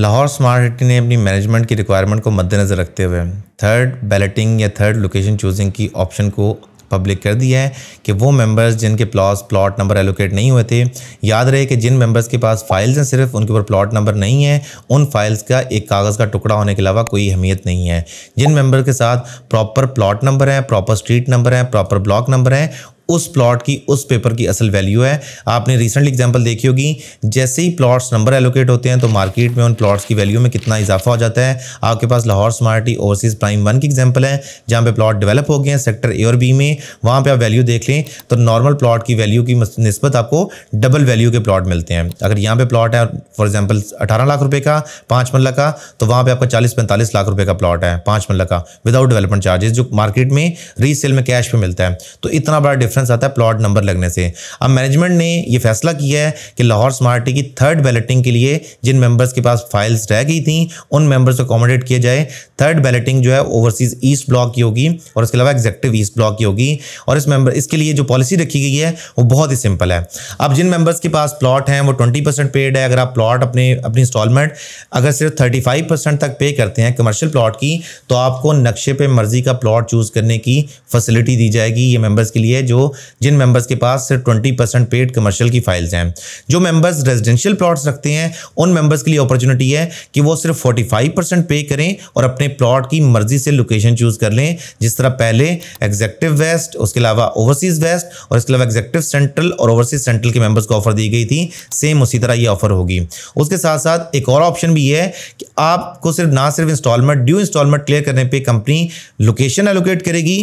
Lahore smart city ने अपनी management की रिक्वायरमेंट को मद्देनज़र रखते हुए थर्ड बैलेटिंग या थर्ड लोकेशन चूजिंग की ऑप्शन को पब्लिक कर दिया है कि वो मेंबर्स जिनके प्लॉस प्लॉट नंबर एलोकेट नहीं हुए थे याद रहे कि जिन मेंबर्स के पास फाइल्स हैं सिर्फ उनके ऊपर प्लॉट नंबर नहीं है उन फाइल्स का एक कागज़ का टुकड़ा होने के अलावा कोई अहमियत नहीं है जिन मेंबर के साथ प्रॉपर प्लॉट नंबर हैं प्रॉपर स्ट्रीट नंबर हैं प्रॉपर ब्लॉक नंबर हैं उस प्लॉट की उस पेपर की असल वैल्यू है आपने रिसेंटली एग्जांपल देखी होगी जैसे ही प्लॉट्स नंबर एलोकेट होते हैं तो मार्केट में उन प्लॉट्स की वैल्यू में कितना इजाफा हो जाता है आपके पास Lahore smart city overseas prime one की एग्जाम्पल है जहां पर प्लॉट डेवलप हो गए हैं सेक्टर ए और बी में वहाँ पर आप वैल्यू देख लें तो नॉर्मल प्लाट की वैल्यू की नस्बत आपको डबल वैल्यू के प्लाट मिलते हैं अगर यहाँ पर प्लाट है फॉर एग्जाम्पल अठारह लाख रुपये का पाँच मल्ला का तो वहाँ पर आपका चालीस पैंतालीस लाख रुपये का प्लाट है पाँच मल्ला का विदाउट डेवलपमेंट चार्जेस जो मार्केट में रीसेल में कैश पर मिलता है तो इतना बड़ा डिफरेंस आता है प्लॉट नंबर लगने से अब मैनेजमेंट ने यह फैसला किया है कि लाहौर स्मार्ट की थर्ड बैलेटिंग के लिए जिन मेंबर्स के पास फाइल्स रह गई थी उन मेंबर्स को अकोमोडेट किया जाए थर्ड बैलेटिंग जो है ओवरसीज ईस्ट ब्लॉक की होगी और उसके अलावा एग्जेक्टिव ईस्ट ब्लॉक की होगी और इस मेंबर इसके लिए जो पॉलिसी रखी गई है वो बहुत ही सिंपल है अब जिन मेंबर्स के पास प्लॉट हैं वो ट्वेंटी परसेंट पेड है अगर आप प्लॉट अपने अपनी इंस्टॉलमेंट अगर सिर्फ थर्टी फाइव परसेंट तक पे करते हैं कमर्शियल प्लॉट की तो आपको नक्शे पे मर्जी का प्लॉट चूज़ करने की फैसिलिटी दी जाएगी ये मेम्बर्स के लिए जो जिन मेंबर्स के पास सिर्फ ट्वेंटी परसेंट पेड कमर्शियल की फाइल्स हैं जो मेंबर्स रेजिडेंशियल प्लॉट्स रखते हैं उन मेंबर्स के लिए अपॉर्चुनिटी है कि वो सिर्फ फोर्टी फाइव परसेंट पे करें और अपने प्लॉट की मर्जी से लोकेशन चूज कर लें जिस तरह पहले एग्जेक्टिव वेस्ट उसके अलावा ओवरसीज वेस्ट और इसके अलावा एग्जेक्टिव सेंट्रल और ओवरसीज सेंट्रल के मेंबर्स को ऑफर दी गई थी सेम उसी तरह ये ऑफर होगी उसके साथ साथ एक और ऑप्शन भी है कि आपको सिर्फ ना सिर्फ इंस्टॉलमेंट ड्यू इंस्टॉलमेंट क्लियर करने पर कंपनी लोकेशन एलोकेट करेगी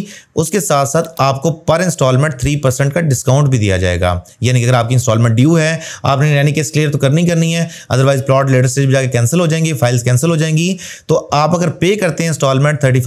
उसके साथ साथ आपको पर इंस्टॉलमेंट पर थ्री परसेंट का डिस्काउंट भी दिया जाएगा यानी कि अगर आपकी इंस्टॉलमेंट ड्यू है आपने यानी केस क्लियर तो करनी करनी है अदरवाइज प्लॉट लेटर स्टेज जाकर कैंसिल हो जाएंगी फाइल्स कैंसिल हो जाएंगी तो आप अगर पे करते हैं इंस्टॉलमेंट थर्टी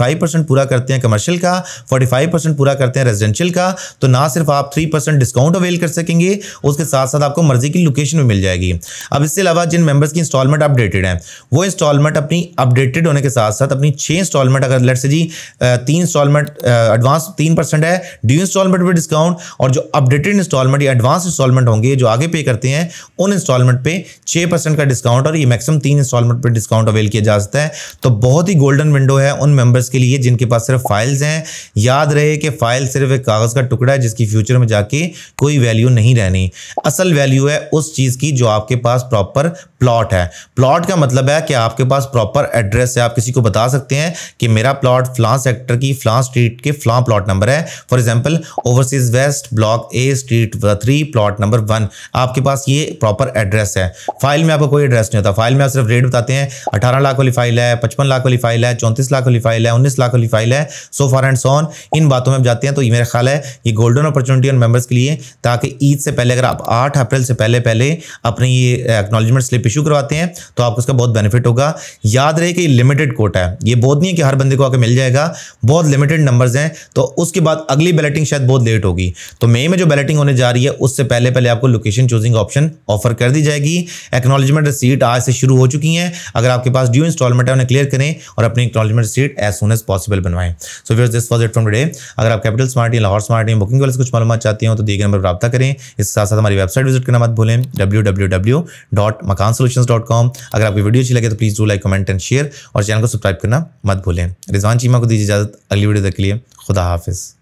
पूरा करते हैं कमर्शियल का फोर्टी फाइव परसेंट पूरा करते हैं रेजिडेंशियल का तो ना सिर्फ आप थ्री परसेंट डिस्काउंट अवेल कर सकेंगे उसके साथ साथ आपको मर्जी की लोकेशन भी मिल जाएगी अब इसके अलावा जिन मेंबर्स की इंस्टॉलमेंट अपडेटेड है वो इंस्टॉलमेंट अपनी अपडेटेड होने के साथ साथ अपनी छः इंस्टॉलमेंट अगर लेट से जी तीन इंस्टॉलमेंट एडवांस तीन परसेंट है ड्यू इंस्टॉलमेंट पर डिस्काउंट डिस्काउंट और जो अपडेटेड इंस्टॉलमेंट या एडवांस इंस्टॉलमेंट होंगे जो आगे पे करते हैं उन इंस्टॉलमेंट पे छः परसेंट का डिस्काउंट और ये मैक्सिमम तीन इंस्टॉलमेंट पर डिस्काउंट अवेल किया जा सकता है तो बहुत ही गोल्डन विंडो है उन मेंबर्स के लिए जिनके पास सिर्फ फाइल्स हैं याद रहे कि फाइल सिर्फ एक कागज़ का टुकड़ा है जिसकी फ्यूचर में जाके कोई वैल्यू नहीं रहनी असल वैल्यू है उस चीज़ की जो आपके पास प्रॉपर प्लॉट है प्लॉट का मतलब है कि आपके पास प्रॉपर एड्रेस है आप किसी को बता सकते हैं कि मेरा प्लॉट फ्लां सेक्टर की फ्लां स्ट्रीट के फ्लां प्लॉट नंबर है for example overseas is west block A street three plot number one आपके पास ये प्रॉपर एड्रेस है फाइल में आपको कोई एड्रेस नहीं होता फाइल में आप सिर्फ रेट बताते हैं अठारह लाख वाली फाइल है पचपन लाख वाली फाइल है चौंतीस लाख वाली फाइल है उन्नीस लाख वाली फाइल है सो फॉर एंड सोन इन बातों में आप जाते हैं तो ये मेरा ख्याल है ये गोल्डन अपॉर्चुनिटी ऑन मेंबर्स के लिए ताकि ईद से पहले अगर आप आठ अप्रैल से पहले पहले अपनी ये एक्नॉलेजमेंट स्लिप इशू करवाते हैं तो आपको उसका बहुत बेनिफिट होगा याद रहे कि लिमिटेड कोटा है ये बहुत नहीं है कि हर बंदे को आके मिल जाएगा बहुत लिमिटेड नंबर्स हैं तो उसके बाद अगली बैलेटिंग शायद बहुत लेट होगी होगी तो मई में जो बैलेटिंग होने जा रही है उससे पहले पहले आपको लोकेशन चूजिंग ऑप्शन ऑफर कर दी जाएगी एक्नोलॉजमेंट रिसीट आज से शुरू हो चुकी है अगर आपके पास ड्यू इंस्टॉलमेंट है उन्हें क्लियर करें और अपनी acknowledgement sheet as soon as possible बनवाएं सो फिर this was it from day अगर आप कैपिटल स्मार्ट या लाहौर स्मार्ट या बुकिंग वाले कुछ मालूम चाहते हो तो दिए गए नंबर पर रब्ता करें इसके साथ साथ हमारी वेबसाइट विजिट करना मत भूलें W W W dot Makaan dot com अगर आपकी वीडियो अच्छी लगे तो please do like comment and share और चैनल को सब्सक्राइब करना मत भूलें रिजवान चीमा को दीजिए इजाज़त अगली वीडियो तक के लिए खुदा हाफिज़